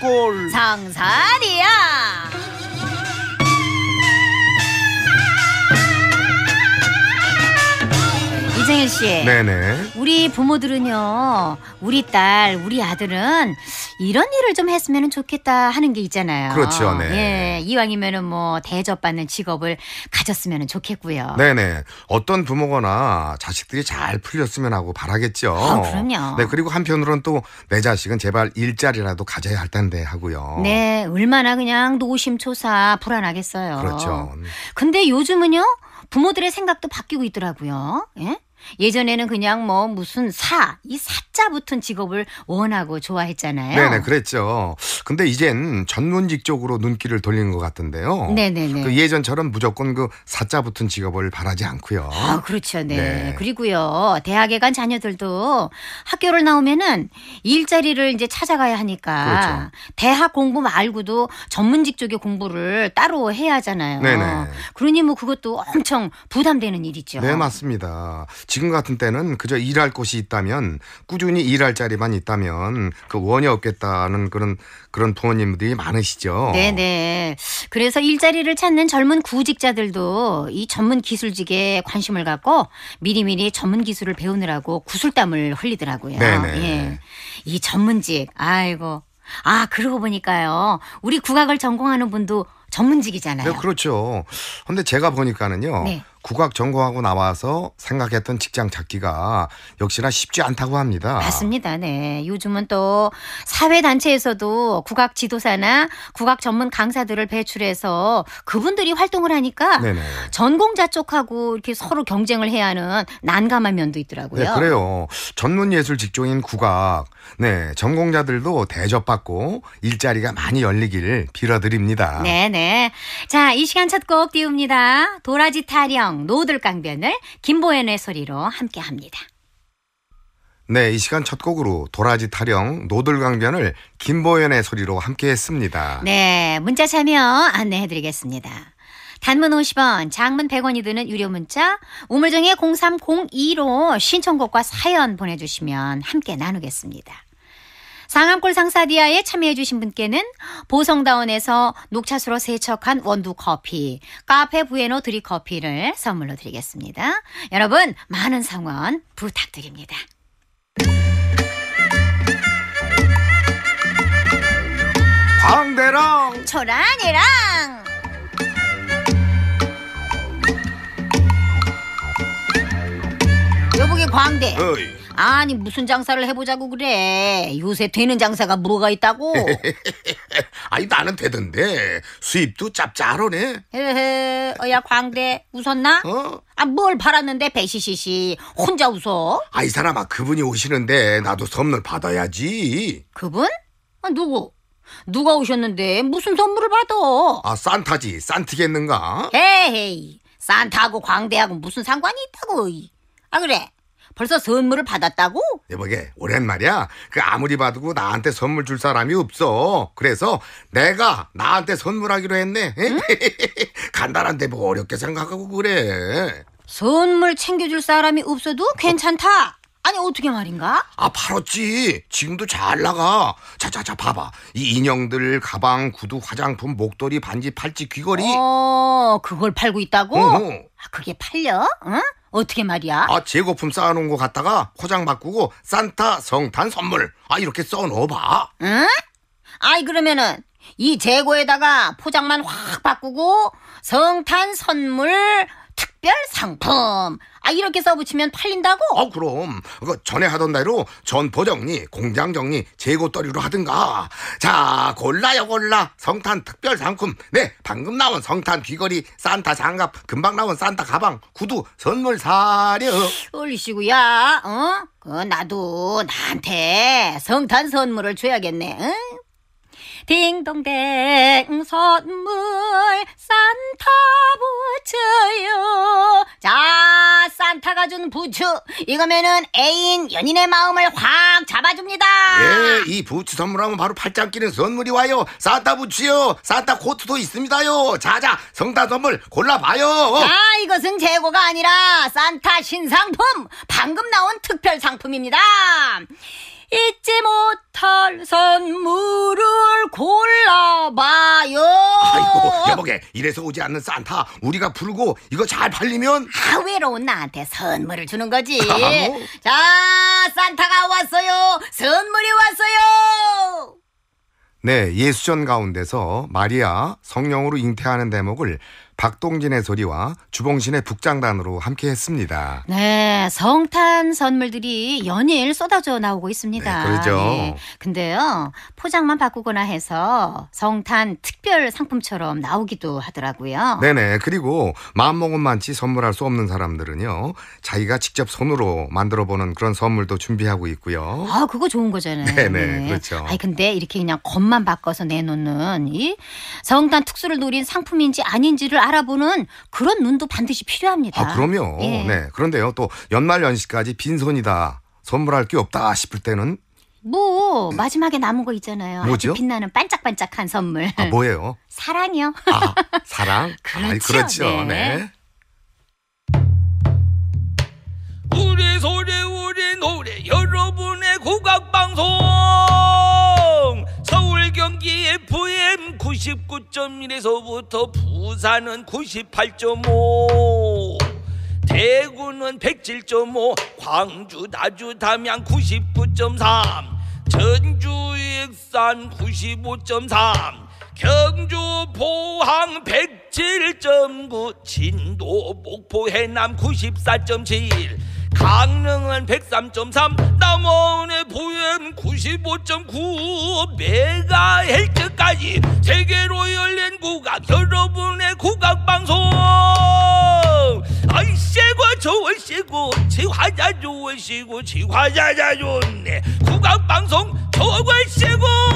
꼴 상사리야 이정일 씨 네네 우리 부모들은요 우리 딸 우리 아들은 이런 일을 좀 했으면 좋겠다 하는 게 있잖아요. 그렇죠. 네. 예, 이왕이면뭐 대접받는 직업을 가졌으면 좋겠고요. 네네. 어떤 부모거나 자식들이 잘 풀렸으면 하고 바라겠죠. 아, 그럼요. 네. 그리고 한편으로는 또 내 자식은 제발 일자리라도 가져야 할 텐데 하고요. 네. 얼마나 그냥 노심초사 불안하겠어요. 그렇죠. 근데 요즘은요. 부모들의 생각도 바뀌고 있더라고요. 예? 예전에는 그냥 뭐 무슨 사, 이 사자 붙은 직업을 원하고 좋아했잖아요. 네네, 그랬죠. 근데 이젠 전문직 쪽으로 눈길을 돌리는 것 같은데요. 네네네. 그 예전처럼 무조건 그 사자 붙은 직업을 바라지 않고요. 아, 그렇죠. 네. 네. 그리고요, 대학에 간 자녀들도 학교를 나오면은 일자리를 이제 찾아가야 하니까 그렇죠. 대학 공부 말고도 전문직 쪽의 공부를 따로 해야 하잖아요. 네네. 그러니 뭐 그것도 엄청 부담되는 일이죠. 네, 맞습니다. 지금 같은 때는 그저 일할 곳이 있다면 꾸준히 일할 자리만 있다면 그 원이 없겠다는 그런 그런 부모님들이 많으시죠. 네네. 그래서 일자리를 찾는 젊은 구직자들도 이 전문 기술직에 관심을 갖고 미리미리 전문 기술을 배우느라고 구슬땀을 흘리더라고요. 네네. 예. 이 전문직 아이고 아, 그러고 보니까요. 우리 국악을 전공하는 분도 전문직이잖아요. 네, 그렇죠. 근데 제가 보니까는요. 네. 국악 전공하고 나와서 생각했던 직장 찾기가 역시나 쉽지 않다고 합니다. 맞습니다. 네. 요즘은 또 사회단체에서도 국악 지도사나 국악 전문 강사들을 배출해서 그분들이 활동을 하니까 네네. 전공자 쪽하고 이렇게 서로 경쟁을 해야 하는 난감한 면도 있더라고요. 네, 그래요. 전문 예술 직종인 국악 네, 전공자들도 대접받고 일자리가 많이 열리길 빌어드립니다. 네네. 네. 자, 이 시간 첫 곡 띄웁니다. 도라지 타령, 노들강변을 김보현의 소리로 함께 합니다. 네, 이 시간 첫 곡으로 도라지 타령 노들강변을 김보현의 소리로 함께 했습니다. 네, 문자 참여 안내해드리겠습니다. 단문 50원, 장문 100원이 드는 유료 문자 우물정의 0302로 신청곡과 사연 보내주시면 함께 나누겠습니다. 상암골 상사디아에 참여해주신 분께는 보성다운에서 녹차수로 세척한 원두 커피, 카페 부에노 드리 커피를 선물로 드리겠습니다. 여러분, 많은 성원 부탁드립니다. 광대랑 초란이랑 여보게 광대. 어이. 아니 무슨 장사를 해보자고 그래. 요새 되는 장사가 뭐가 있다고? 아니 나는 되던데 수입도 짭짤하네. 헤헤. 어야 광대 웃었나? 어? 아뭘 팔았는데 배시시시 혼자 웃어? 아이 사람아 그분이 오시는데 나도 선물 받아야지. 그분? 아, 누구? 누가 오셨는데 무슨 선물을 받아? 아 산타지 산트겠는가? 에헤이 산타하고 광대하고 무슨 상관이 있다고? 아 그래? 벌써 선물을 받았다고? 여보게 오랜 말이야. 그 아무리 봐도 나한테 선물 줄 사람이 없어. 그래서 내가 나한테 선물하기로 했네. 응? 간단한데 뭐 어렵게 생각하고 그래. 선물 챙겨줄 사람이 없어도 괜찮다. 아니 어떻게 말인가? 아 팔았지. 지금도 잘 나가. 자자자 봐봐. 이 인형들, 가방, 구두, 화장품, 목도리, 반지, 팔찌, 귀걸이. 어, 그걸 팔고 있다고? 어허. 아, 그게 팔려? 응? 어떻게 말이야? 아 재고품 쌓아놓은 거 갖다가 포장 바꾸고 산타 성탄 선물 아 이렇게 써넣어봐 응? 아이 그러면은 이 재고에다가 포장만 확 바꾸고 성탄 선물 특별 상품. 아 이렇게 써붙이면 팔린다고? 어 그럼 그 전에 하던 대로 전 보정리, 공장 정리, 재고 떨이로 하든가. 자 골라요 골라 성탄 특별 상품. 네 방금 나온 성탄 귀걸이, 산타 장갑, 금방 나온 산타 가방, 구두 선물 사려. 얼시구야 어? 그 나도 나한테 성탄 선물을 줘야겠네. 응? 딩동댕 선물 산타 부츠요. 자, 산타가 준 부츠. 이거면은 애인 연인의 마음을 확 잡아줍니다. 예, 이 부츠 선물하면 바로 팔짱 끼는 선물이 와요. 산타 부츠요. 산타 코트도 있습니다요. 자자, 성탄 선물 골라봐요. 자, 이것은 재고가 아니라 산타 신상품. 방금 나온 특별 상품입니다. 잊지 못할 선물을 골라봐요. 아이고, 여보게, 이래서 오지 않는 산타, 우리가 부르고 이거 잘 팔리면. 아, 외로운 나한테 선물을 주는 거지. 아, 뭐. 자, 산타가 왔어요. 선물이 왔어요. 네, 예수전 가운데서 마리아 성령으로 잉태하는 대목을 박동진의 소리와 주봉신의 북장단으로 함께했습니다. 네, 성탄 선물들이 연일 쏟아져 나오고 있습니다. 네, 그렇죠. 네, 근데요, 포장만 바꾸거나 해서 성탄 특별 상품처럼 나오기도 하더라고요. 네네. 그리고 마음먹은 만치 선물할 수 없는 사람들은요, 자기가 직접 손으로 만들어보는 그런 선물도 준비하고 있고요. 아, 그거 좋은 거잖아요. 네네. 네. 그렇죠. 아니, 근데 이렇게 그냥 겉만 바꿔서 내놓는 이 성탄 특수를 노린 상품인지 아닌지를 알아보는 그런 눈도 반드시 필요합니다. 아, 그럼요. 예. 네. 그런데요. 또 연말 연시까지 빈손이다. 선물할 게 없다 싶을 때는 뭐 마지막에 남은 거 있잖아요. 뭐죠? 아주 빛나는 반짝반짝한 선물. 아, 뭐예요? 사랑이요. 아, 사랑? 그렇죠. 아이, 그렇죠. 네. 네. 우리 소리 우리 노래 여러분의 국악방송 경기 FM 99.1에서부터 부산은 98.5 대구는 107.5 광주 나주 담양 99.3 전주 익산 95.3 경주 포항 107.9 진도 목포 해남 94.7 강릉은 103.3 남원의 부엠 95.9 메가헬트까지 세계로 열린 국악 여러분의 국악방송 아이씨고 좋으시고 지화자 좋으시고 지화자자 좋네 국악방송 좋으시고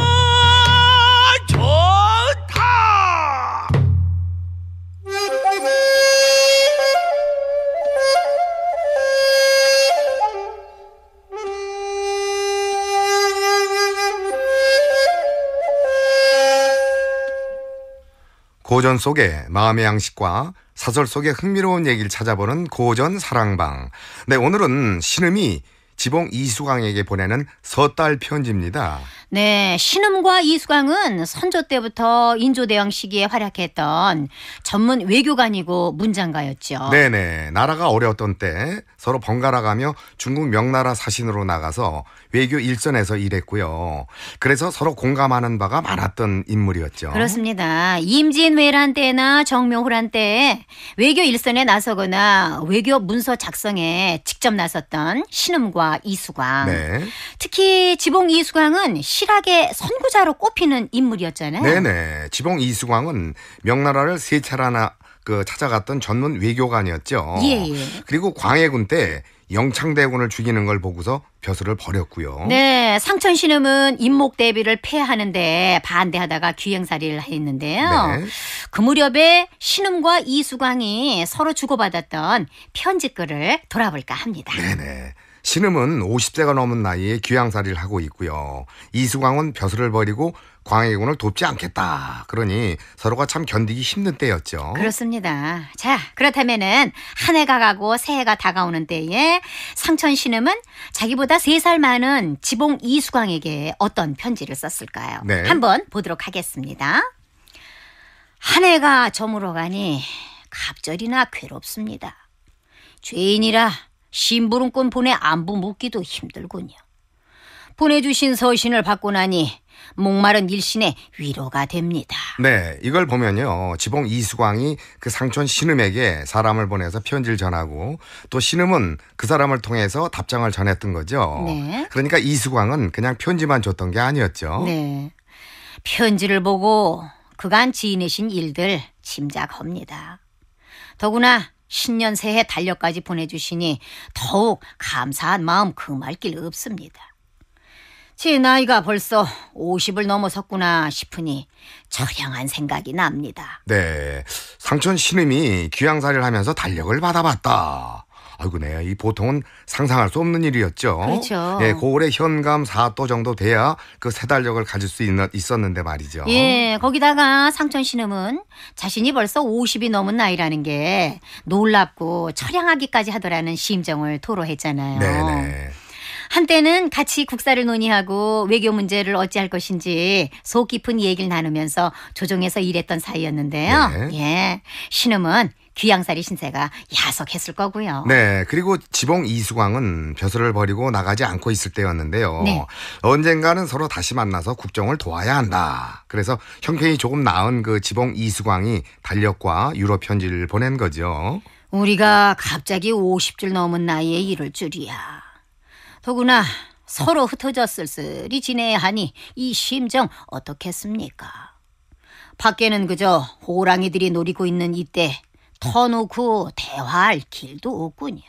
고전 속의 마음의 양식과 사설 속의 흥미로운 얘기를 찾아보는 고전 사랑방. 네, 오늘은 신음이 지봉 이수강에게 보내는 섣달 편지입니다. 네, 신음과 이수강은 선조 때부터 인조대왕 시기에 활약했던 전문 외교관이고 문장가였죠. 네네. 나라가 어려웠던 때 서로 번갈아가며 중국 명나라 사신으로 나가서 외교 일선에서 일했고요. 그래서 서로 공감하는 바가 많았던 인물이었죠. 그렇습니다. 임진왜란 때나 정묘호란 때 외교 일선에 나서거나 외교 문서 작성에 직접 나섰던 신음과 이수강. 네. 특히 지봉 이수강은 실학의 선구자로 꼽히는 인물이었잖아요. 네네. 지봉 이수광은 명나라를 세 차례나 그 찾아갔던 전문 외교관이었죠. 예, 예. 그리고 광해군 때 영창대군을 죽이는 걸 보고서 벼슬을 버렸고요. 네, 상천 신음은 임목 대비를 폐하는데 반대하다가 귀행살이를 했는데요. 네. 그 무렵에 신음과 이수광이 서로 주고받았던 편지글을 돌아볼까 합니다. 네네. 신음은 50세가 넘은 나이에 귀양살이를 하고 있고요. 이수광은 벼슬을 버리고 광해군을 돕지 않겠다. 그러니 서로가 참 견디기 힘든 때였죠. 그렇습니다. 자, 그렇다면은 한 해가 가고 새해가 다가오는 때에 상천 신음은 자기보다 세 살 많은 지봉 이수광에게 어떤 편지를 썼을까요? 네. 한번 보도록 하겠습니다. 한 해가 저물어가니 갑절이나 괴롭습니다. 죄인이라 심부름꾼 보내 안부 묻기도 힘들군요. 보내주신 서신을 받고 나니 목마른 일신에 위로가 됩니다. 네, 이걸 보면요. 지봉 이수광이 그 상촌 신음에게 사람을 보내서 편지를 전하고 또 신음은 그 사람을 통해서 답장을 전했던 거죠. 네. 그러니까 이수광은 그냥 편지만 줬던 게 아니었죠. 네. 편지를 보고 그간 지내신 일들 짐작합니다. 더구나 신년 새해 달력까지 보내주시니 더욱 감사한 마음 금할 길 없습니다. 제 나이가 벌써 50을 넘어섰구나 싶으니 처량한 생각이 납니다. 네. 상촌 신음이 귀향사를 하면서 달력을 받아봤다. 아이고, 네. 이 보통은 상상할 수 없는 일이었죠. 그렇죠. 예, 고을의 현감 4도 정도 돼야 그 세달력을 가질 수 있는, 있었는데 말이죠. 예, 거기다가 상천 신음은 자신이 벌써 50이 넘은 나이라는 게 놀랍고 철량하기까지 하더라는 심정을 토로했잖아요. 네네. 네. 한때는 같이 국사를 논의하고 외교 문제를 어찌할 것인지 속 깊은 얘기를 나누면서 조정에서 일했던 사이였는데요. 네. 예. 신음은 귀양살이 신세가 야속했을 거고요. 네. 그리고 지봉 이수광은 벼슬을 버리고 나가지 않고 있을 때였는데요. 네. 언젠가는 서로 다시 만나서 국정을 도와야 한다. 그래서 형편이 조금 나은 그 지봉 이수광이 달력과 유럽 편지를 보낸 거죠. 우리가 갑자기 50줄 넘은 나이에 이럴 줄이야. 더구나 서로 흩어졌을쓸히 지내야 하니 이 심정 어떻겠습니까? 밖에는 그저 호랑이들이 노리고 있는 이때 터놓고 대화할 길도 없군요.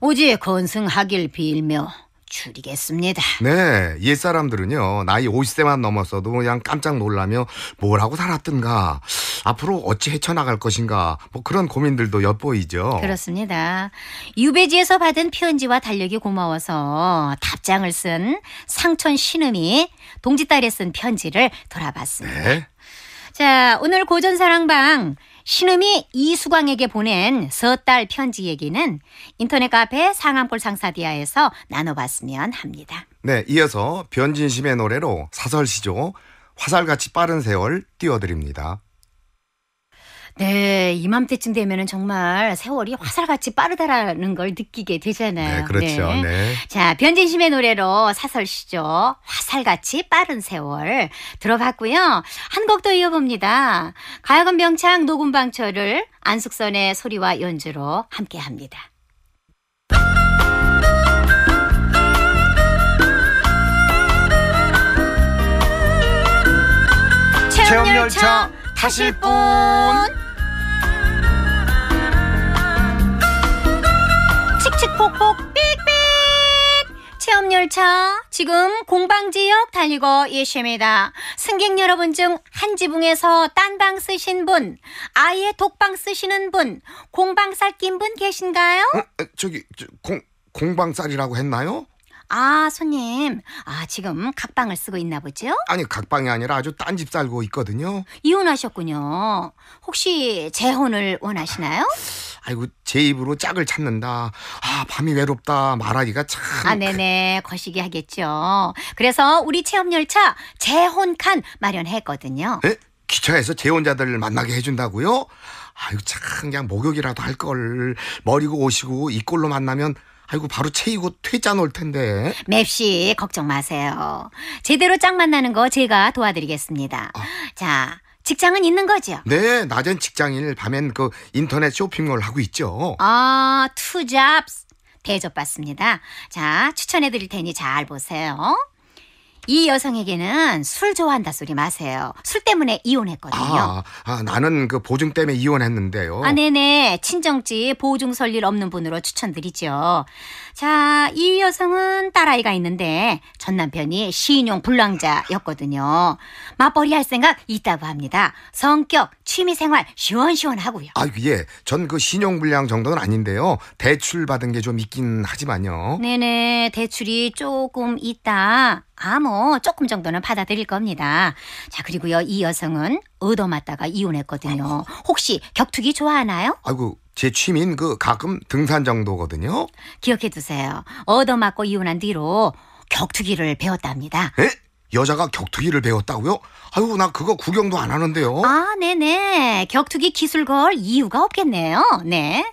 오직 건승하길 빌며 줄이겠습니다. 네, 옛사람들은요, 나이 50세만 넘었어도 그냥 깜짝 놀라며 뭘 하고 살았든가, 앞으로 어찌 헤쳐나갈 것인가, 뭐 그런 고민들도 엿보이죠. 그렇습니다. 유배지에서 받은 편지와 달력이 고마워서 답장을 쓴 상천 신음이 동지딸에 쓴 편지를 돌아봤습니다. 네. 자, 오늘 고전사랑방 신음이 이수광에게 보낸 서달 편지 얘기는 인터넷 카페 상암골 상사디아에서 나눠봤으면 합니다. 네, 이어서 변진심의 노래로 사설시조 화살같이 빠른 세월 띄워드립니다. 네, 이맘때쯤 되면은 정말 세월이 화살같이 빠르다라는 걸 느끼게 되잖아요. 네, 그렇죠. 네. 네. 자, 변진심의 노래로 사설 시죠. 화살같이 빠른 세월 들어봤고요. 한곡더 이어봅니다. 가야금 병창 녹음방철을 안숙선의 소리와 연주로 함께합니다. 체험열차 타실 분 체험열차 지금 공방지역 달리고 예시입니다. 승객 여러분 중 한 지붕에서 딴 방 쓰신 분, 아예 독방 쓰시는 분, 공방살 낀분 계신가요? 어? 저기 저, 공 공방살이라고 했나요? 아, 손님. 아, 지금 각방을 쓰고 있나 보죠? 아니, 각방이 아니라 아주 딴 집 살고 있거든요. 이혼하셨군요. 혹시 재혼을 원하시나요? 아이고 제 입으로 짝을 찾는다. 아 밤이 외롭다 말하기가 참. 아 그 네네 거시기 하겠죠. 그래서 우리 체험 열차 재혼칸 마련했거든요. 네? 기차에서 재혼자들 만나게 해준다고요? 아유 참 그냥 목욕이라도 할 걸 머리고 오시고 이꼴로 만나면 아이고 바로 채이고 퇴짜 놓을 텐데. 맵씨 걱정 마세요. 제대로 짝 만나는 거 제가 도와드리겠습니다. 아. 자 직장은 있는 거죠? 네, 낮엔 직장일, 밤엔 그 인터넷 쇼핑몰 하고 있죠. 아, 투잡스. 대접받습니다. 자, 추천해드릴 테니 잘 보세요. 이 여성에게는 술 좋아한다 소리 마세요. 술 때문에 이혼했거든요. 아, 아, 나는 그 보증 때문에 이혼했는데요. 아, 네네. 친정집 보증 설일 없는 분으로 추천드리죠. 자, 이 여성은 딸아이가 있는데 전 남편이 신용 불량자였거든요. 맞벌이 할 생각 있다고 합니다. 성격, 취미생활 시원시원하고요. 아, 예. 전 그 신용 불량 정도는 아닌데요. 대출 받은 게 좀 있긴 하지만요. 네네. 대출이 조금 있다. 아, 뭐, 조금 정도는 받아들일 겁니다. 자, 그리고요, 이 여성은 얻어맞다가 이혼했거든요. 혹시 격투기 좋아하나요? 아이고, 제 취미인 그 가끔 등산 정도거든요. 기억해 두세요. 얻어맞고 이혼한 뒤로 격투기를 배웠답니다. 에? 여자가 격투기를 배웠다고요? 아이고나 그거 구경도 안 하는데요. 아, 네네. 격투기 기술 걸 이유가 없겠네요. 네.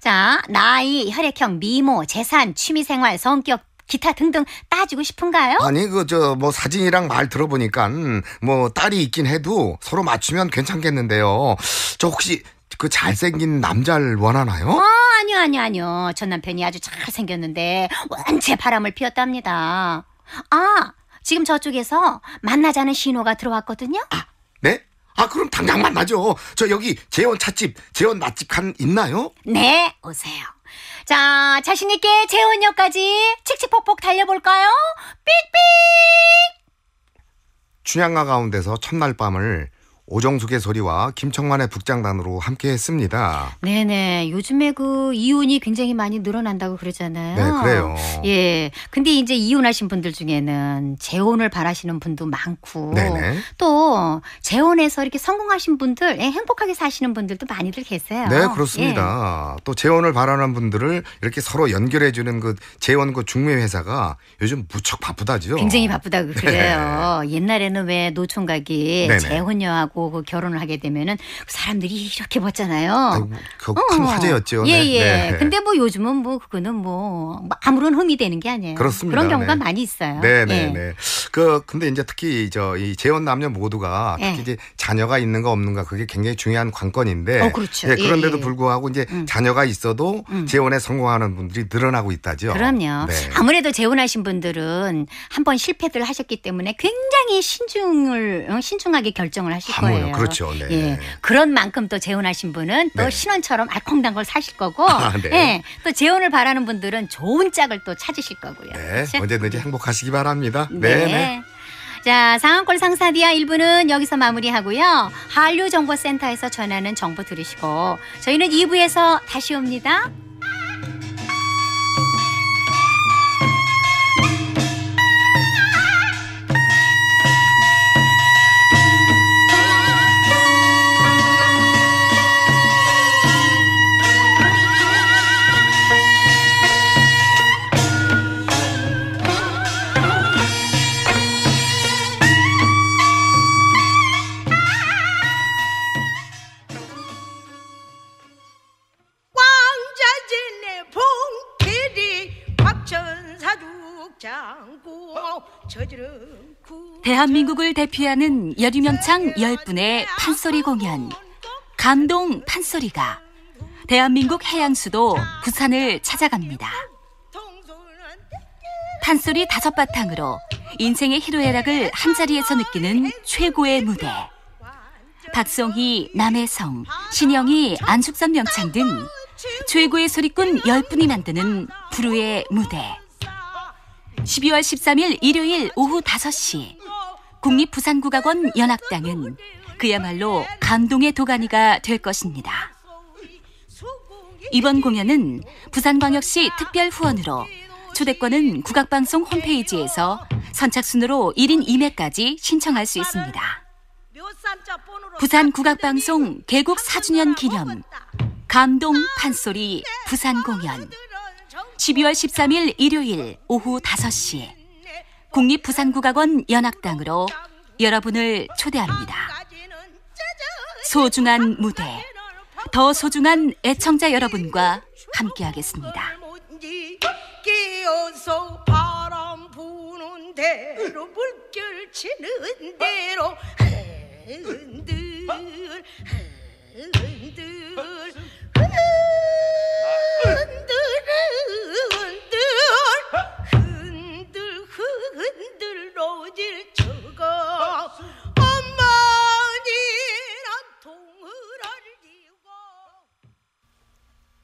자, 나이, 혈액형, 미모, 재산, 취미생활, 성격 기타 등등 따지고 싶은가요? 아니 그 저 뭐 사진이랑 말 들어보니까 뭐 딸이 있긴 해도 서로 맞추면 괜찮겠는데요. 저 혹시 그 잘생긴 남자를 원하나요? 어, 아니요, 아니요, 아니요. 전 남편이 아주 잘생겼는데 완제 바람을 피웠답니다. 아, 지금 저쪽에서 만나자는 신호가 들어왔거든요. 아, 네? 아, 그럼 당장 만나죠. 저 여기 재원 찻집, 재원 맛집 한 있나요? 네, 오세요. 자, 자신있게 재혼녀까지 칙칙폭폭 달려볼까요? 삑삑! 주양가 가운데서 첫날 밤을 오정숙의 소리와 김청만의 북장단으로 함께 했습니다. 네네. 요즘에 그 이혼이 굉장히 많이 늘어난다고 그러잖아요. 네, 그래요. 예. 근데 이제 이혼하신 분들 중에는 재혼을 바라시는 분도 많고 네네. 또 재혼해서 이렇게 성공하신 분들, 예, 행복하게 사시는 분들도 많이들 계세요. 네, 그렇습니다. 예. 또 재혼을 바라는 분들을 이렇게 서로 연결해 주는 그 재혼 그 중매 회사가 요즘 무척 바쁘다죠. 굉장히 바쁘다고 그래요. 네. 옛날에는 왜 노총각이 재혼녀하고 하고 그 결혼을 하게 되면은 사람들이 이렇게 봤잖아요. 아이고, 그, 큰 어. 화제였죠. 예, 네. 예, 예. 네. 근데 뭐 요즘은 뭐 그거는 뭐 아무런 흠이 되는 게 아니에요. 그렇습니다. 그런 경우가 네. 많이 있어요. 네, 네, 예. 네. 그 근데 이제 특히 저 이 재혼 남녀 모두가 특히 예. 이제 자녀가 있는가 없는가 그게 굉장히 중요한 관건인데. 어, 그렇죠. 예, 그런데도 불구하고 이제 음. 자녀가 있어도 음. 재혼에 성공하는 분들이 늘어나고 있다죠. 그럼요. 네. 아무래도 재혼하신 분들은 한번 실패들 하셨기 때문에 굉장히 신중을 어, 신중하게 결정을 하실 시 거예요. 부모요. 그렇죠. 네. 예. 그런 만큼 또 재혼하신 분은 또 네. 신혼처럼 알콩달콩 사실 거고 아, 네. 예. 또 재혼을 바라는 분들은 좋은 짝을 또 찾으실 거고요. 네. 그렇죠? 언제든지 행복하시기 바랍니다. 네. 네. 네. 자, 상한골 상사디아 1부는 여기서 마무리하고요. 한류정보센터에서 전하는 정보 들으시고 저희는 2부에서 다시 옵니다. 대한민국을 대표하는 여류명창 10분의 판소리 공연 감동 판소리가 대한민국 해양수도 부산을 찾아갑니다. 판소리 다섯 바탕으로 인생의 희로애락을 한자리에서 느끼는 최고의 무대. 박송희, 남혜성, 신영희, 안숙선 명창 등 최고의 소리꾼 10분이 만드는 부르의 무대. 12월 13일 일요일 오후 5시 국립부산국악원 연합당은 그야말로 감동의 도가니가 될 것입니다. 이번 공연은 부산광역시 특별 후원으로 초대권은 국악방송 홈페이지에서 선착순으로 1인 2매까지 신청할 수 있습니다. 부산 국악방송 개국 4주년 기념 감동 판소리 부산 공연 12월 13일 일요일 오후 5시 에 국립부산국악원 연악당으로 여러분을 초대합니다. 소중한 무대, 더 소중한 애청자 여러분과 함께하겠습니다.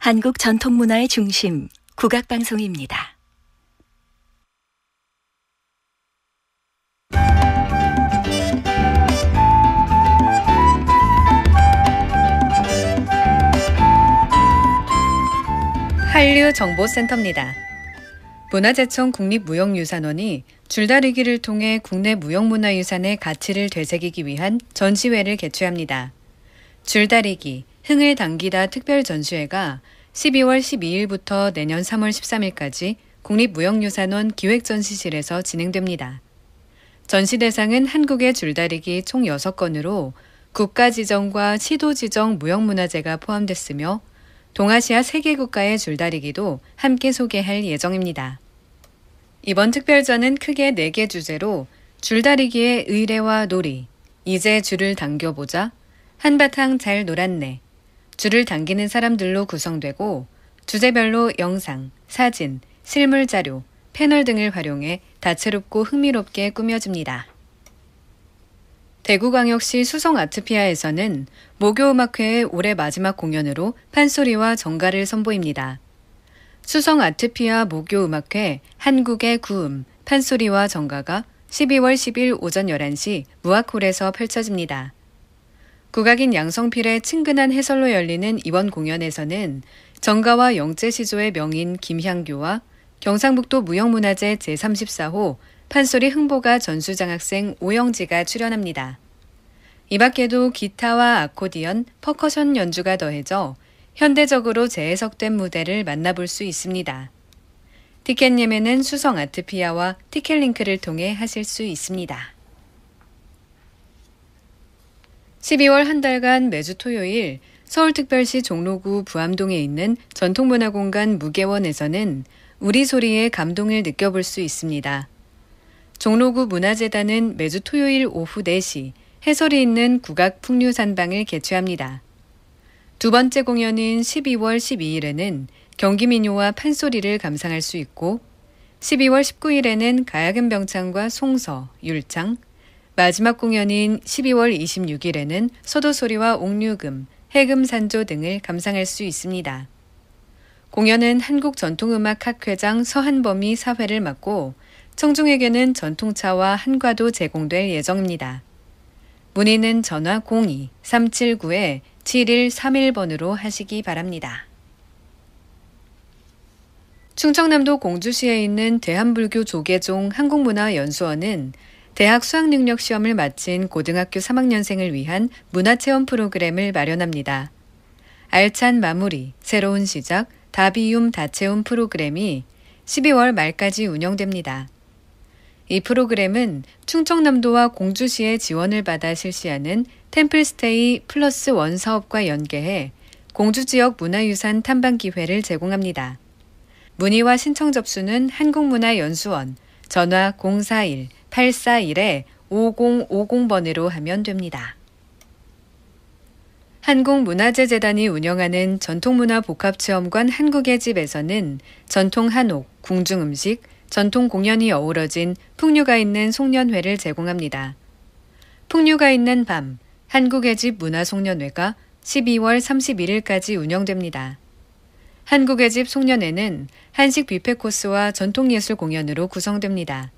한국 전통문화의 중심 국악방송입니다. 한류정보센터입니다. 문화재청 국립무형유산원이 줄다리기를 통해 국내 무형문화유산의 가치를 되새기기 위한 전시회를 개최합니다. 줄다리기, 흥을 당기다 특별 전시회가 12월 12일부터 내년 3월 13일까지 국립무역유산원 기획전시실에서 진행됩니다. 전시 대상은 한국의 줄다리기 총 6건으로 국가 지정과 시도 지정 무역문화재가 포함됐으며 동아시아 세계 국가의 줄다리기도 함께 소개할 예정입니다. 이번 특별전은 크게 4개 주제로 줄다리기의 의뢰와 놀이, 이제 줄을 당겨보자, 한바탕 잘 놀았네, 줄을 당기는 사람들로 구성되고 주제별로 영상, 사진, 실물 자료, 패널 등을 활용해 다채롭고 흥미롭게 꾸며집니다. 대구광역시 수성 아트피아에서는 목요음악회의 올해 마지막 공연으로 판소리와 정가를 선보입니다. 수성 아트피아 목요음악회 한국의 구음, 판소리와 정가가 12월 10일 오전 11시 무아홀에서 펼쳐집니다. 국악인 양성필의 친근한 해설로 열리는 이번 공연에서는 정가와 영재시조의 명인 김향교와 경상북도 무형문화재 제34호 판소리 흥보가 전수장학생 오영지가 출연합니다. 이 밖에도 기타와 아코디언, 퍼커션 연주가 더해져 현대적으로 재해석된 무대를 만나볼 수 있습니다. 티켓 예매는 수성 아트피아와 티켓링크를 통해 하실 수 있습니다. 12월 한 달간 매주 토요일 서울특별시 종로구 부암동에 있는 전통문화공간 무계원에서는 우리 소리의 감동을 느껴볼 수 있습니다. 종로구 문화재단은 매주 토요일 오후 4시 해설이 있는 국악 풍류산방을 개최합니다. 두 번째 공연인 12월 12일에는 경기민요와 판소리를 감상할 수 있고 12월 19일에는 가야금병창과 송서, 율창, 마지막 공연인 12월 26일에는 소도소리와 옥류금, 해금산조 등을 감상할 수 있습니다. 공연은 한국전통음악학회장 서한범이 사회를 맡고 청중에게는 전통차와 한과도 제공될 예정입니다. 문의는 전화 02-379-7131번으로 하시기 바랍니다. 충청남도 공주시에 있는 대한불교 조계종 한국문화연수원은 대학 수학 능력 시험을 마친 고등학교 3학년생을 위한 문화체험 프로그램을 마련합니다. 알찬 마무리, 새로운 시작, 다비움 다채움 프로그램이 12월 말까지 운영됩니다. 이 프로그램은 충청남도와 공주시의 지원을 받아 실시하는 템플스테이 플러스 원 사업과 연계해 공주 지역 문화유산 탐방 기회를 제공합니다. 문의와 신청 접수는 한국문화연수원 전화 041 841-5050번으로 에 하면 됩니다. 한국문화재재단이 운영하는 전통문화 복합체험관 한국의 집에서는 전통 한옥, 궁중음식, 전통 공연이 어우러진 풍류가 있는 송년회를 제공합니다. 풍류가 있는 밤, 한국의 집 문화송년회가 12월 31일까지 운영됩니다. 한국의 집 송년회는 한식 뷔페 코스와 전통예술 공연으로 구성됩니다.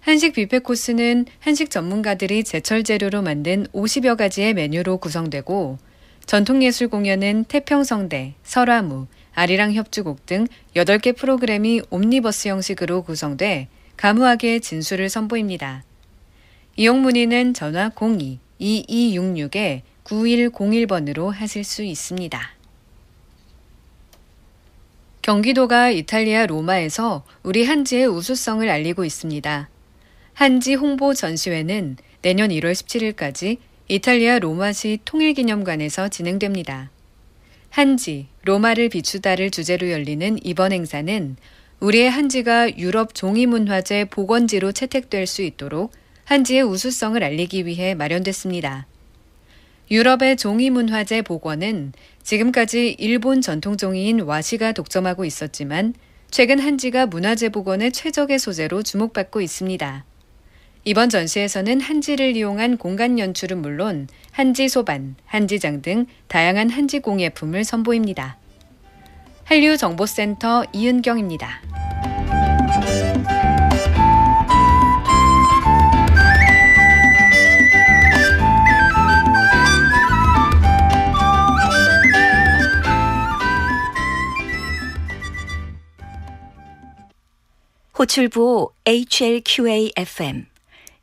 한식 뷔페 코스는 한식 전문가들이 제철 재료로 만든 50여 가지의 메뉴로 구성되고 전통예술 공연은 태평성대, 설화무, 아리랑 협주곡 등 8개 프로그램이 옴니버스 형식으로 구성돼 가무하게 진술을 선보입니다. 이용 문의는 전화 02-2266-9101번으로 하실 수 있습니다. 경기도가 이탈리아 로마에서 우리 한지의 우수성을 알리고 있습니다. 한지 홍보 전시회는 내년 1월 17일까지 이탈리아 로마시 통일기념관에서 진행됩니다. 한지, 로마를 비추다를 주제로 열리는 이번 행사는 우리의 한지가 유럽 종이문화재 복원지로 채택될 수 있도록 한지의 우수성을 알리기 위해 마련됐습니다. 유럽의 종이문화재 복원은 지금까지 일본 전통종이인 와시가 독점하고 있었지만 최근 한지가 문화재 복원의 최적의 소재로 주목받고 있습니다. 이번 전시에서는 한지를 이용한 공간 연출은 물론 한지 소반, 한지장 등 다양한 한지 공예품을 선보입니다. 한류정보센터 이은경입니다. 호출부 HLQAFM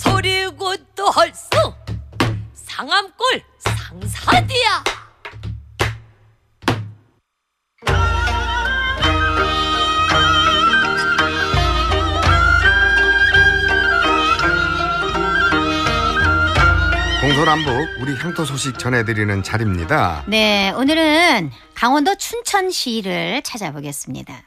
소리고또 헐수 상암골 상사디야 동서남북 우리 향토 소식 전해드리는 자리입니다. 네, 오늘은 강원도 춘천시를 찾아보겠습니다.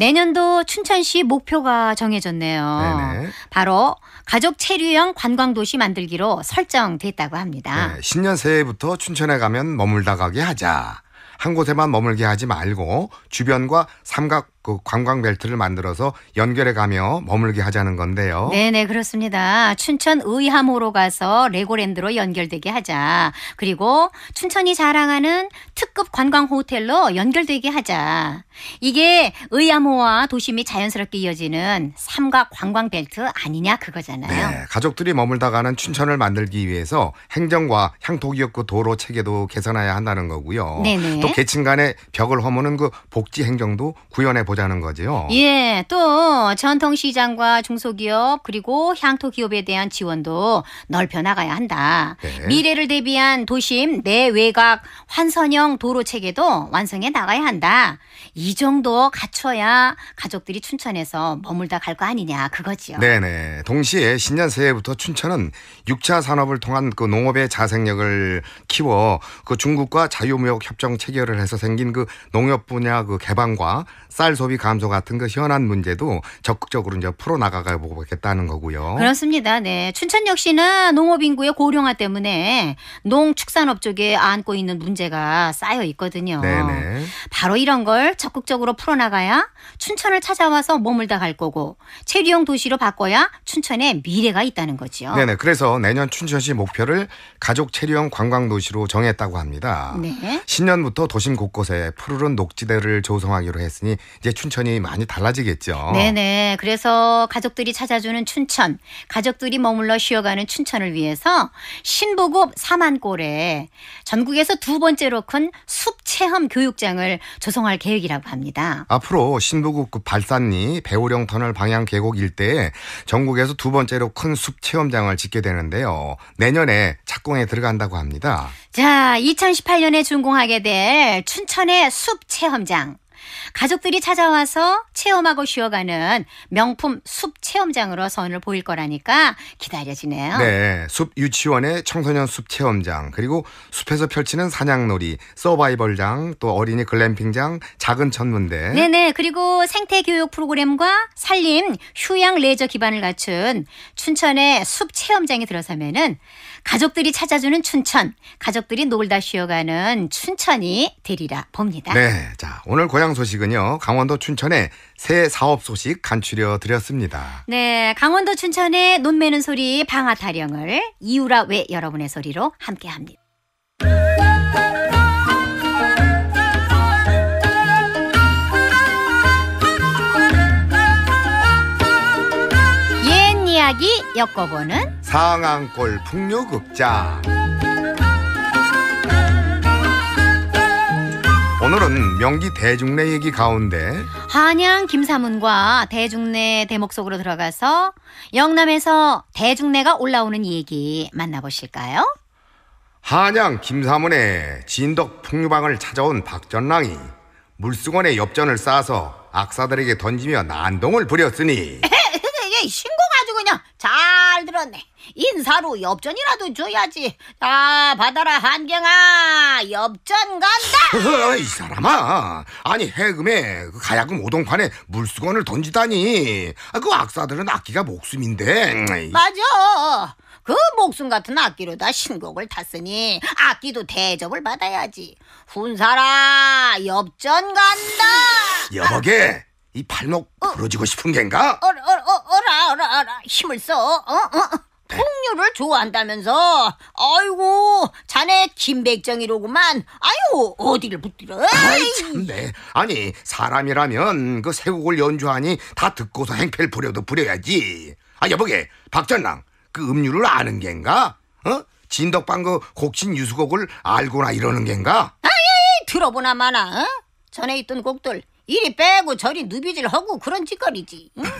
내년도 춘천시 목표가 정해졌네요. 네네. 바로 가족 체류형 관광도시 만들기로 설정됐다고 합니다. 네, 신년 새해부터 춘천에 가면 머물다 가게 하자. 한 곳에만 머물게 하지 말고 주변과 삼각 그 관광 벨트를 만들어서 연결해 가며 머물게 하자는 건데요. 네네 그렇습니다. 춘천 의암호로 가서 레고랜드로 연결되게 하자. 그리고 춘천이 자랑하는 특급 관광 호텔로 연결되게 하자. 이게 의암호와 도심이 자연스럽게 이어지는 삼각 관광 벨트 아니냐 그거잖아요. 네, 가족들이 머물다 가는 춘천을 만들기 위해서 행정과 향토기업구 도로 체계도 개선해야 한다는 거고요. 네네. 또 계층 간의 벽을 허무는 그 복지 행정도 구현해 보자. 보자는 거지요. 예, 또 전통시장과 중소기업 그리고 향토기업에 대한 지원도 넓혀 나가야 한다. 네. 미래를 대비한 도심 내외곽 환선형 도로 체계도 완성해 나가야 한다. 이 정도 갖춰야 가족들이 춘천에서 머물다 갈 거 아니냐 그거지요. 네네. 동시에 신년 새해부터 춘천은 6차 산업을 통한 그 농업의 자생력을 키워 그 중국과 자유무역 협정 체결을 해서 생긴 그농협 분야 그 개방과 쌀 소비 감소 같은 그 현안 문제도 적극적으로 이제 풀어 나가가 보겠다는 거고요. 그렇습니다. 네. 춘천역시나 농업 인구의 고령화 때문에 농축산업 쪽에 안고 있는 문제가 쌓여 있거든요. 네네. 바로 이런 걸 적극적으로 풀어 나가야 춘천을 찾아와서 머물다 갈 거고 체류형 도시로 바꿔야 춘천의 미래가 있다는 거죠 네네. 그래서 내년 춘천시 목표를 가족 체류형 관광 도시로 정했다고 합니다. 네. 신년부터 도심 곳곳에 푸르른 녹지대를 조성하기로 했으니 이제 춘천이 많이 달라지겠죠. 네네. 그래서 가족들이 찾아주는 춘천, 가족들이 머물러 쉬어가는 춘천을 위해서 신보급 사만골에 전국에서 두 번째로 큰 숲 체험 교육장을 조성할 계획이라고 합니다. 앞으로 신보급 그 발산리 배우령 터널 방향 계곡 일대에 전국에서 두 번째로 큰 숲 체험장을 짓게 되는데요. 내년에 착공에 들어간다고 합니다. 자, 2018년에 준공하게 될 춘천의 숲 체험장. 가족들이 찾아와서 체험하고 쉬어가는 명품 숲 체험장으로 선을 보일 거라니까 기다려지네요. 네, 숲 유치원의 청소년 숲 체험장 그리고 숲에서 펼치는 사냥놀이, 서바이벌장, 또 어린이 글램핑장, 작은 천문대. 네네, 그리고 생태 교육 프로그램과 산림, 휴양 레저 기반을 갖춘 춘천의 숲체험장이 들어서면은 가족들이 찾아주는 춘천, 가족들이 놀다 쉬어가는 춘천이 되리라 봅니다. 네. 자, 오늘 고향 소식은요. 강원도 춘천의 새 사업 소식 간추려 드렸습니다. 네. 강원도 춘천의 논매는 소리 방아 타령을 이유라 왜 여러분의 소리로 함께 합니다. 이야기 엮어보는 상안골 풍류극장 오늘은 명기 대중내 얘기 가운데 한양 김사문과 대중내 대목 속으로 들어가서 영남에서 대중내가 올라오는 얘기 만나보실까요? 한양 김사문의 진덕 풍류방을 찾아온 박전랑이 물수건에 엽전을 싸서 악사들에게 던지며 난동을 부렸으니 신고 잘 들었네. 인사로 엽전이라도 줘야지. 아, 받아라 한경아. 엽전 간다. 이 사람아. 아니 해금에 그 가야금 오동판에 물수건을 던지다니. 아, 그 악사들은 악기가 목숨인데. 맞아. 그 목숨 같은 악기로 다 신곡을 탔으니 악기도 대접을 받아야지. 훈사라 엽전 간다. 여보게. 이 발목 어. 부러지고 싶은 겐가? 어라, 어라, 어라, 어라, 힘을 써. 어, 어. 폭류를 어. 네. 좋아한다면서. 아이고, 자네 김백정이로구만. 아유, 어디를 붙들어. 아이, 참네. 아니, 사람이라면 그 세곡을 연주하니 다 듣고서 행패를 부려도 부려야지. 아, 여보게, 박전랑, 그음률를 아는 겐가? 어? 진덕방 그 곡신 유수곡을 알고나 이러는 겐가? 아이, 들어보나 마나, 어? 전에 있던 곡들 이리 빼고 저리 누비질 하고 그런 짓거리지. 응? 네.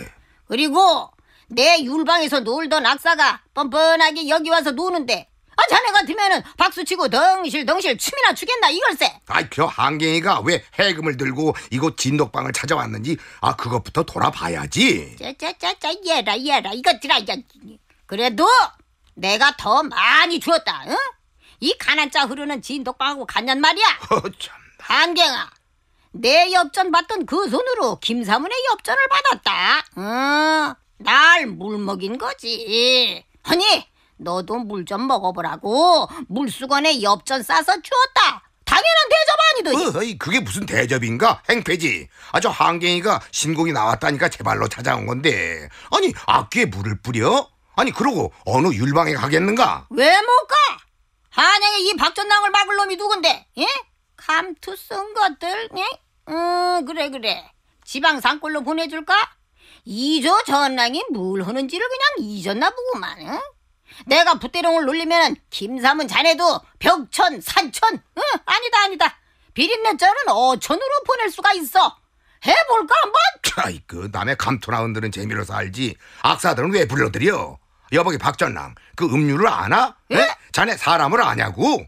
그리고 내 율방에서 놀던 악사가 뻔뻔하게 여기 와서 노는데 아 자네 같으면은 박수치고 덩실덩실 춤이나 추겠나 이걸세. 아이 저 그 한갱이가 왜 해금을 들고 이곳 진독방을 찾아왔는지 아 그것부터 돌아봐야지. 짜짜짜짜 얘라 얘라 이것들아 야. 그래도 내가 더 많이 주었다. 응? 이 가난자 흐르는 진독방하고 간냔 말이야. 어, 참. 한갱아 내 엽전 받던 그 손으로 김사문의 엽전을 받았다. 어, 날 물먹인 거지. 아니, 너도 물 좀 먹어보라고 물수건에 엽전 싸서 주었다. 당연한 대접 아니도. 어 그게 무슨 대접인가? 행패지. 아저 한갱이가 신곡이 나왔다니까 제발로 찾아온 건데. 아니, 악기에 물을 뿌려? 아니, 그러고 어느 율방에 가겠는가? 왜 못 가? 한양의 이 박전낭을 막을 놈이 누군데? 예? 감투 쓴 것들, 예? 어, 그래, 그래. 지방 산골로 보내줄까? 이조 전랑이 뭘 하는지를 그냥 잊었나 보구만. 응? 내가 부대롱을 놀리면 김삼은 자네도 벽천, 산천, 응? 아니다, 아니다. 비린내 쩔은 어천으로 보낼 수가 있어. 해볼까 한번? 아이 그 남의 감투나 흔드는 재미로살지 악사들은 왜 불러들여? 여보기 박전랑 그 음료를 아나? 예? 자네 사람을 아냐고?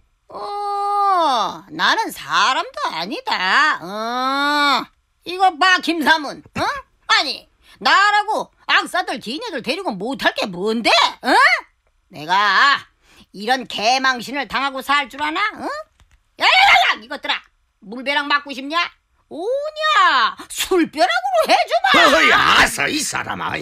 나는 사람도 아니다. 어. 이거 봐, 김사문. 응? 어? 아니, 나라고 악사들 기네들 데리고 못할 게 뭔데? 응? 어? 내가 이런 개망신을 당하고 살 줄 아나? 응? 어? 야야야야! 이것들아! 물배랑 맞고 싶냐? 오냐 술벼락으로 해주마 어이 아싸 이 사람아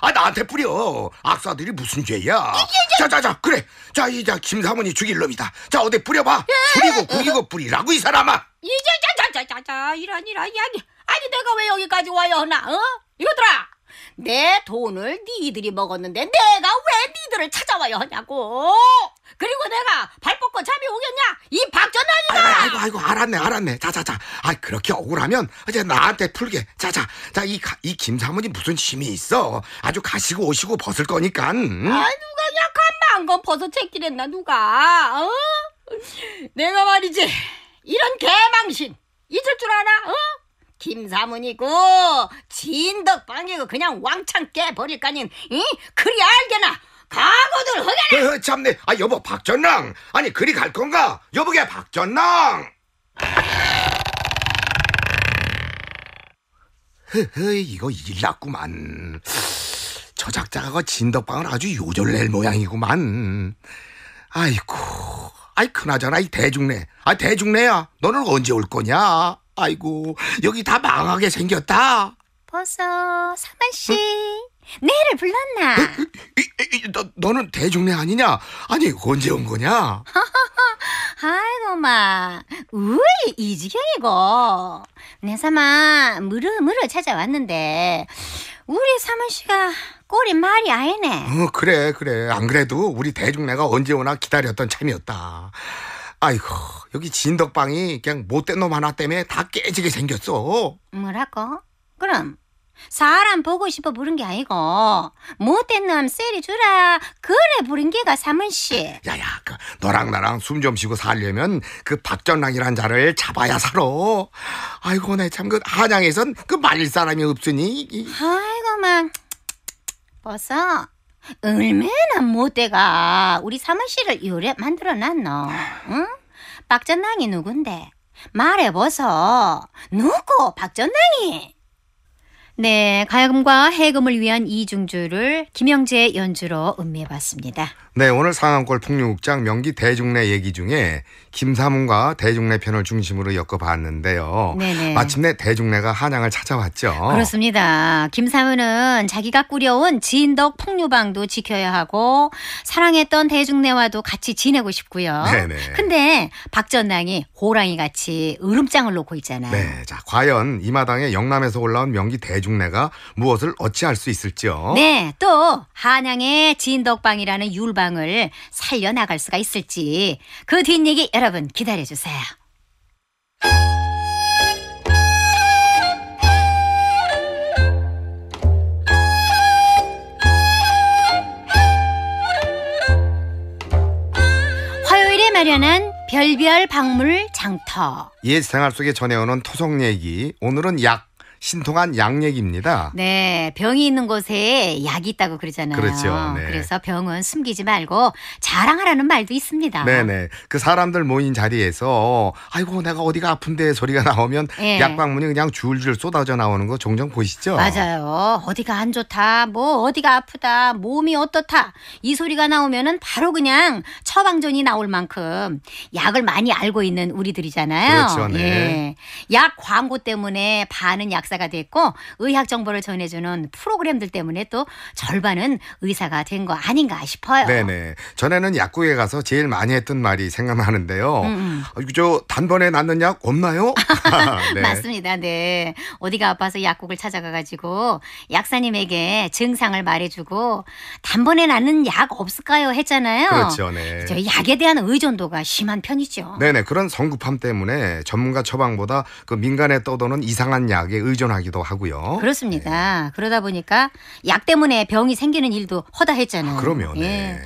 아 나한테 뿌려 악사들이 무슨 죄야 자자자 그래 자이자 김사모님 죽일 놈이다 자 어디 뿌려봐 예. 술이고 국이고 예, 예. 뿌리라고 이 사람아 이게 자자자자자 이런 이런 이야기 아니 내가 왜 여기까지 와요 나 어? 이거들아 내 돈을 니들이 먹었는데 내가 왜 니들을 찾아와야 하냐고. 그리고 내가 발 뻗고 잠이 오겠냐? 이 박전환이다. 아이고, 아이고 아이고 알았네 알았네. 자자자. 아 그렇게 억울하면 이제 나한테 풀게. 자자. 자이 이김사모님 무슨 힘이 있어? 아주 가시고 오시고 벗을 거니까. 응? 아 누가 약한 망건 벗어 채끼랬나 누가? 어? 내가 말이지 이런 개망신 잊을 줄 아나? 어? 김사문이고 진덕방이고 그냥 왕창 깨버릴까닌 응? 그리 알게나 가오들 허게나 어, 참네 아 여보 박전랑 아니 그리 갈 건가 여보게 박전랑 흐흐 이거 일났구만 저작자가 진덕방을 아주 요절낼 모양이구만 아이고 아이 그나저나 이대중네아대중네야 너는 언제 올 거냐 아이고 여기 다 망하게 생겼다. 벗어 사만 씨 내를 불렀나? 너, 너는 대중네 아니냐? 아니 언제 온 거냐? 아이고 마왜이 지경이고 내 네, 사마 무르 무르 찾아왔는데 우리 사만 씨가 꼴이 말이 아니네. 어 그래 그래 안 그래도 우리 대중네가 언제 오나 기다렸던 참이었다. 아이고 여기 진덕방이 그냥 못된 놈 하나 때문에 다 깨지게 생겼어. 뭐라고? 그럼 사람 보고 싶어 부른 게 아니고 못된 놈 쎄리 주라 그래 부른 게가 사문씨. 아, 야야 그 너랑 나랑 숨 좀 쉬고 살려면 그 박전랑이란 자를 잡아야 살아. 아이고 내 참그 한양에선 그 말릴 사람이 없으니. 아이고만 벗어. 얼마나 못돼가 우리 사무실을 요래 만들어 놨노? 응? 박전랑이 누군데? 말해보소. 누구 박전랑이? 네, 가야금과 해금을 위한 이중주를 김영재 연주로 음미해봤습니다. 네, 오늘 상암골 풍류극장 명기 대중내 얘기 중에 김사문과 대중내 편을 중심으로 엮어봤는데요. 네네. 마침내 대중내가 한양을 찾아왔죠. 그렇습니다. 김사문은 자기가 꾸려온 진덕 풍류방도 지켜야 하고 사랑했던 대중내와도 같이 지내고 싶고요. 네네. 근데 박전당이 호랑이 같이 으름장을 놓고 있잖아요. 네, 자 과연 이 마당에 영남에서 올라온 명기 대중내가 무엇을 어찌할 수 있을지요. 네, 또 한양의 진덕방이라는 율방 상황을 살려나갈 수가 있을지 그 뒷얘기 여러분 기다려주세요. 화요일에 마련한 별별 박물 장터. 옛 생활 속에 전해오는 토속 얘기. 오늘은 약 신통한 약 얘기입니다. 네, 병이 있는 곳에 약이 있다고 그러잖아요. 그렇죠. 네. 그래서 병은 숨기지 말고 자랑하라는 말도 있습니다. 네네. 네. 그 사람들 모인 자리에서 아이고 내가 어디가 아픈데 소리가 나오면 네. 약 방문이 그냥 줄줄 쏟아져 나오는 거 종종 보시죠. 맞아요. 어디가 안 좋다, 뭐 어디가 아프다, 몸이 어떻다 이 소리가 나오면은 바로 그냥 처방전이 나올 만큼 약을 많이 알고 있는 우리들이잖아요. 그렇죠. 네. 예. 약 광고 때문에 반은 약 박사가 됐고 의학 정보를 전해주는 프로그램들 때문에 또 절반은 의사가 된 거 아닌가 싶어요. 네네. 전에는 약국에 가서 제일 많이 했던 말이 생각나는데요. 음. 음. 아, 저 단번에 낫는 약 없나요? 네. 맞습니다. 네. 어디가 아파서 약국을 찾아가가지고 약사님에게 증상을 말해주고 단번에 낫는 약 없을까요? 했잖아요. 그렇죠. 네. 약에 대한 의존도가 심한 편이죠. 네네. 그런 성급함 때문에 전문가 처방보다 그 민간에 떠도는 이상한 약에 의존 의존하기도 하고요. 그렇습니다. 네. 그러다 보니까 약 때문에 병이 생기는 일도 허다했잖아요. 아, 그러면 예. 네.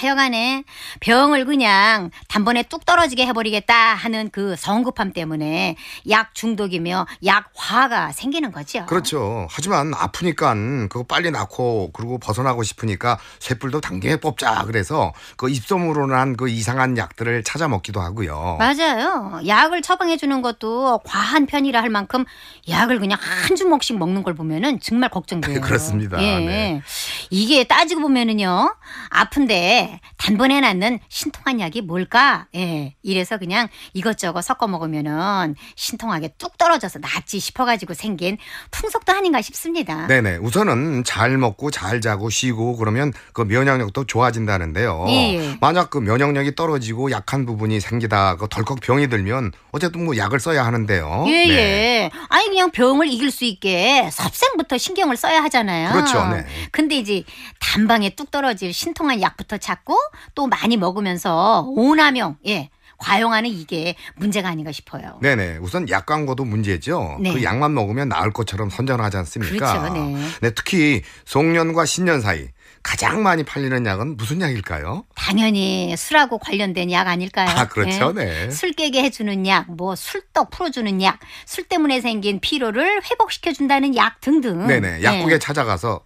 하여간에 병을 그냥 단번에 뚝 떨어지게 해버리겠다 하는 그 성급함 때문에 약 중독이며 약 화가 생기는 거죠. 그렇죠. 하지만 아프니까 그거 빨리 낫고 그리고 벗어나고 싶으니까 쇠뿔도 당겨 뽑자 그래서 그 입소문으로 난 그 이상한 약들을 찾아 먹기도 하고요. 맞아요. 약을 처방해 주는 것도 과한 편이라 할 만큼 약을 그냥 그냥 한 주먹씩 먹는 걸 보면은 정말 걱정돼요. 그렇습니다. 예. 네. 이게 따지고 보면은요. 아픈데 단번에 낫는 신통한 약이 뭘까? 예. 이래서 그냥 이것저것 섞어 먹으면은 신통하게 뚝 떨어져서 낫지 싶어 가지고 생긴 풍속도 아닌가 싶습니다. 네, 네. 우선은 잘 먹고 잘 자고 쉬고 그러면 그 면역력도 좋아진다는데요. 예. 만약 그 면역력이 떨어지고 약한 부분이 생기다 그 덜컥 병이 들면 어쨌든 뭐 약을 써야 하는데요. 예, 네. 예. 아니 그냥 병 병을 이길 수 있게 섭생부터 신경을 써야 하잖아요. 그렇죠. 네. 근데 이제 단방에 뚝 떨어질 신통한 약부터 찾고 또 많이 먹으면서 오남용 예. 과용하는 이게 문제가 아닌가 싶어요. 네네. 우선 약 광고도 문제죠. 네. 그 약만 먹으면 나을 것처럼 선전하지 않습니까? 그렇죠. 네. 네. 특히 송년과 신년 사이 가장 많이 팔리는 약은 무슨 약일까요? 당연히 술하고 관련된 약 아닐까요? 아, 그렇죠. 네. 네. 술 깨게 해주는 약, 뭐 술떡 풀어주는 약, 술 때문에 생긴 피로를 회복시켜준다는 약 등등. 네네. 네. 예. 약국에 네. 찾아가서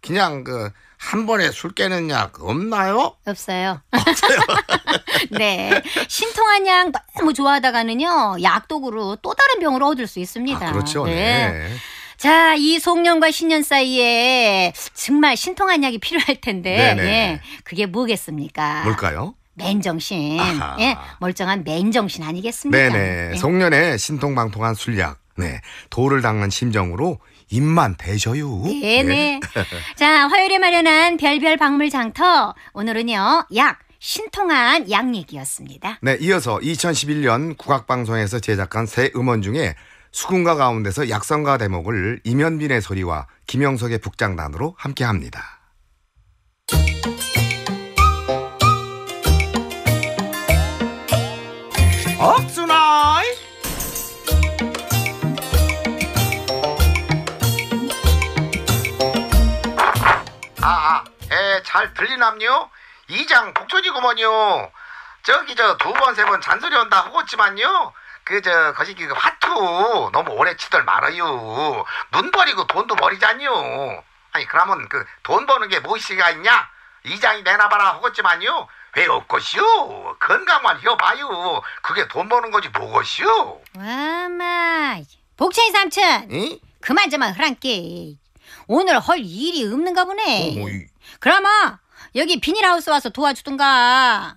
그냥 그 한 번에 술 깨는 약 없나요? 없어요. 없어요. 네. 신통한 약 너무 좋아하다가는요. 약독으로 또 다른 병을 얻을 수 있습니다. 아, 그렇죠. 네. 네. 자, 이 송년과 신년 사이에 정말 신통한 약이 필요할 텐데, 네네. 예, 그게 뭐겠습니까? 뭘까요? 맨정신, 아하. 예, 멀쩡한 맨정신 아니겠습니까? 네네. 예. 송년에 신통방통한 술약, 네, 도를 닦는 심정으로 입만 대셔요. 네네. 네. 예. 네. 자, 화요일에 마련한 별별 박물 장터. 오늘은요, 약. 신통한 양 얘기였습니다. 네, 이어서 2011년 국악방송에서 제작한 새 음원 중에 수군가 가운데서 약성가 대목을 이면빈의 소리와 김영석의 북장단으로 함께합니다. 억순아이 아아 에잘 예, 들리남요? 이장 복천이구먼요 저기 저 두 번 세 번 잔소리 온다 하고 있지만요 그저 거시기금 그, 화투 너무 오래 치들 말아요. 눈 버리고 돈도 버리잖요. 아니 그러면 그 돈 버는 게 무엇이가 뭐 있냐? 이장이 내놔봐라 하겠지만요. 왜 없것이요? 건강만 해봐요. 그게 돈 버는 거지 뭐것이요? 엄마 복채이 삼촌. 응? 그만 좀만 흐랑께. 오늘 헐 일이 없는가 보네. 어머, 뭐 이... 그러면 여기 비닐하우스 와서 도와주든가.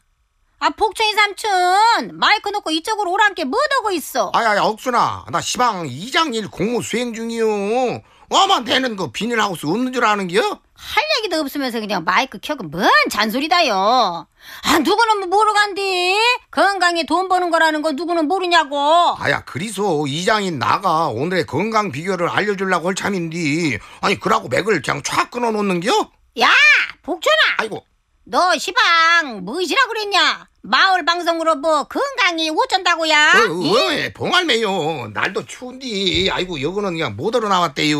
아 복촌이 삼촌 마이크 놓고 이쪽으로 오란게 뭐하고 있어 아야야 억순아 나 시방 이장일 공무 수행 중이요 어마 되는 거 비닐하우스 없는 줄 아는겨? 할 얘기도 없으면서 그냥 마이크 켜고 뭔 잔소리다요 아 누구는 뭐 모르간디 건강에 돈 버는 거라는 거 누구는 모르냐고 아야 그리소 이장인 나가 오늘의 건강 비결을 알려주려고 할 참인디 아니 그러고 맥을 그냥 촥 끊어놓는겨? 야 복촌아 아이고 너 시방 무엇이라 뭐 그랬냐? 마을 방송으로 뭐 건강이 어쩐다고야? 어, 어, 예? 봉알매요. 날도 추운디. 아이고 여거는 그냥 못 얼어 나왔대요.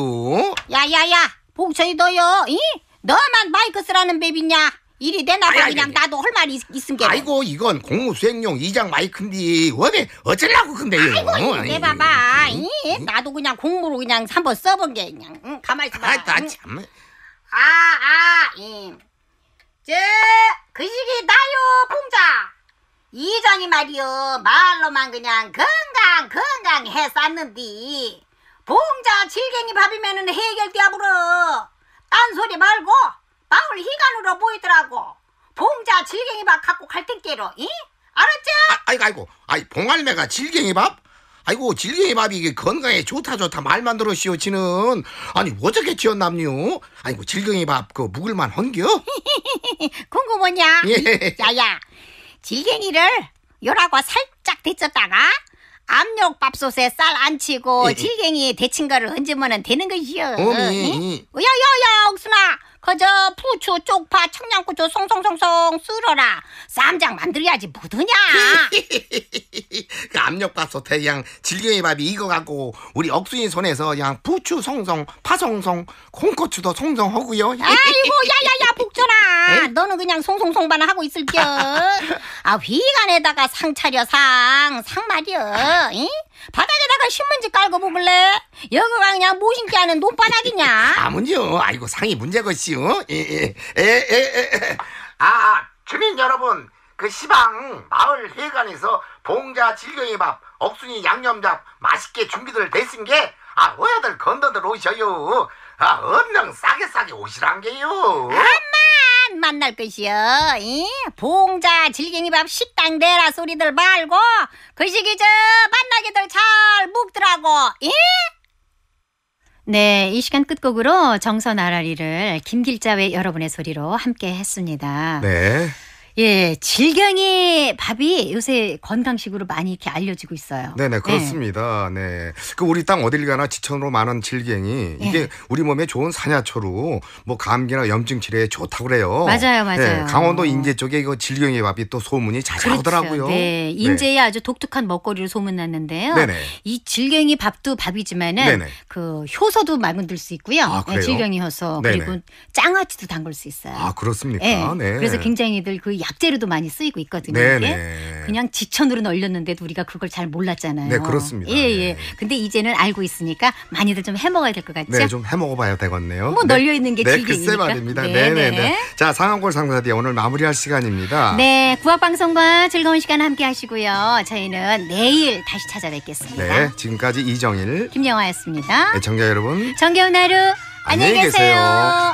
야야야, 봉천이 너요. 이? 너만 마이크 쓰라는 맵이냐? 이리 내놔봐 아 그냥 아이, 나도 할 말이 있음 게. 아이고 이건 공무수행용 이장 마이크인데 원 어쩌려고 근데요. 아이고 내 봐봐. 응? 응? 나도 그냥 공무로 그냥 한번 써본 게 그냥 응, 가만 있어봐. 아나 참. 아아 아, 예. 저 그식이 나요 봉자. 이장이 말이여 말로만 그냥 건강 건강 해었는디 봉자 질갱이 밥이면은 해결되어버려 딴소리 말고 마을 희관으로 보이더라고 봉자 질갱이 밥 갖고 갈 텐께로 이알았죠 아, 아이고 아이고 아이 봉알매가 질갱이 밥? 아이고 질갱이 밥이 이게 건강에 좋다 좋다 말만 들으시오 지는 아니 어저께 지었남요 아이고 질갱이 밥그 묵을만 헌겨? 궁금하냐? 예. 야야 질갱이를 요라고 살짝 데쳤다가 압력밥솥에 쌀안 치고 예, 예, 질갱이 데친 거를 얹으면 되는 것이요. 어미. 야야야 옥순아 그저 부추, 쪽파, 청양고추 송송송송 쓸어라. 쌈장 만들어야지 뭐드냐. 그 압력밥솥에 그냥 질경이 밥이 익어갖고 우리 억순이 손에서 그냥 부추 송송, 파송송, 콩고추도 송송하고요. 아이고 야야야 북전아. 너는 그냥 송송송만 하고 있을겨. 아 휘간에다가 상 차려 상. 상 말이여. 바닥에다가 신문지 깔고 보길래 여기가 그냥 모신기 하는 논바닥이냐? 아문요. 아이고 상이 문제것이요. 예, 예. 예, 아, 아 주민 여러분 그 시방 마을 회관에서 봉자 질경이 밥 억순이 양념장 맛있게 준비들 됐은 게 아, 어야들 건너들 오셔요. 아, 엄청 싸게 싸게 오시란 게요. 아, 만 만날 것이여. 이? 봉자 질갱이밥 식당 내라 소리들 말고 그 시기 저 만나기들 잘 묵더라고. 이? 네, 이 시간 끝곡으로 정선 아라리를 김길자의 여러분의 소리로 함께 했습니다. 네. 예, 질경이 밥이 요새 건강식으로 많이 이렇게 알려지고 있어요. 네네, 네. 그렇습니다. 네. 그 우리 땅 어딜 가나 지천으로 많은 질경이 예. 이게 우리 몸에 좋은 산야초로 뭐 감기나 염증 치료에 좋다고 그래요. 맞아요, 네, 맞아요. 네, 강원도 인제 쪽에 이거 질경이 밥이 또 소문이 자나하더라고요 그렇죠. 네, 인제에 네. 아주 독특한 먹거리로 소문났는데요. 네네. 이 질경이 밥도 밥이지만은 네네. 그 효소도 만들 수 있고요. 아, 네, 질경이 효소 네네. 그리고 장아찌도 담글 수 있어요. 아, 그렇습니까? 예. 네. 그래서 굉장히들 그 약재로도 많이 쓰이고 있거든요. 네네. 네. 그냥 지천으로 널렸는데도 우리가 그걸 잘 몰랐잖아요. 네, 그렇습니다. 예, 예. 네. 근데 이제는 알고 있으니까 많이들 좀 해먹어야 될 것 같죠? 네, 좀 해먹어봐야 되겠네요. 뭐 네. 널려 있는 게 네, 길게 글쎄 말입니다. 네네네. 네네. 네, 자, 상한골 상사디 오늘 마무리할 시간입니다. 네, 구악방송과 즐거운 시간 함께 하시고요. 저희는 내일 다시 찾아뵙겠습니다. 네, 지금까지 이정일, 김영화였습니다. 애청자 여러분, 정겨운 하루 안녕히 계세요. 계세요.